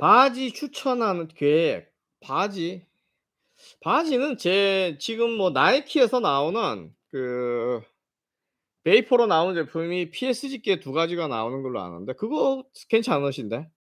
바지 추천하는 계획. 바지. 바지는 제 지금 뭐 나이키에서 나오는 그 베이퍼로 나온 제품이 PSG 게두 가지가 나오는 걸로 아는데 그거 괜찮으신데?